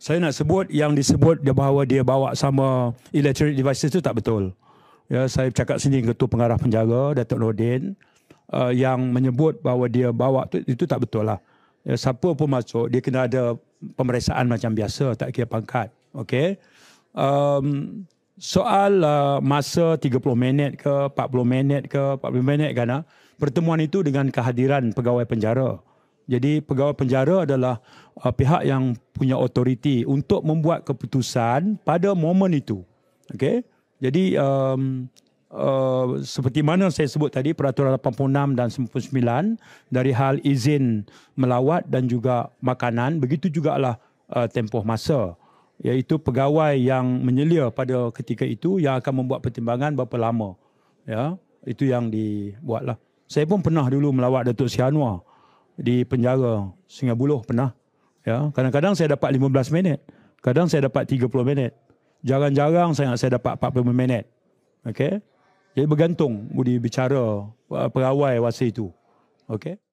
saya nak sebut yang disebut dia bahawa dia bawa sama electronic devices itu tak betul. Ya, saya cakap sini sendiri ketua pengarah penjara Datuk Nordin uh, yang menyebut bahawa dia bawa itu, itu tak betul lah. Ya, siapa pun masuk dia kena ada pemeriksaan macam biasa tak kira pangkat. Okay, Um, soal uh, masa 30 minit ke 40 minit ke 40 minit kan ah, pertemuan itu dengan kehadiran pegawai penjara. Jadi pegawai penjara adalah uh, pihak yang punya otoriti untuk membuat keputusan pada momen itu. Okey. Jadi um, uh, seperti mana saya sebut tadi peraturan 86 dan 99 dari hal izin melawat dan juga makanan begitu jugalah uh, tempoh masa iaitu pegawai yang menyelia pada ketika itu yang akan membuat pertimbangan berapa lama. Ya, itu yang dibuatlah. Saya pun pernah dulu melawat Datuk Sianwa di penjara Sungai Buloh pernah. Ya, kadang-kadang saya dapat 15 minit, kadang saya dapat 30 minit. Jarang-jarang saya saya dapat 45 minit. Okey. Jadi bergantung budi bicara eh, perawai wasi itu. Okey.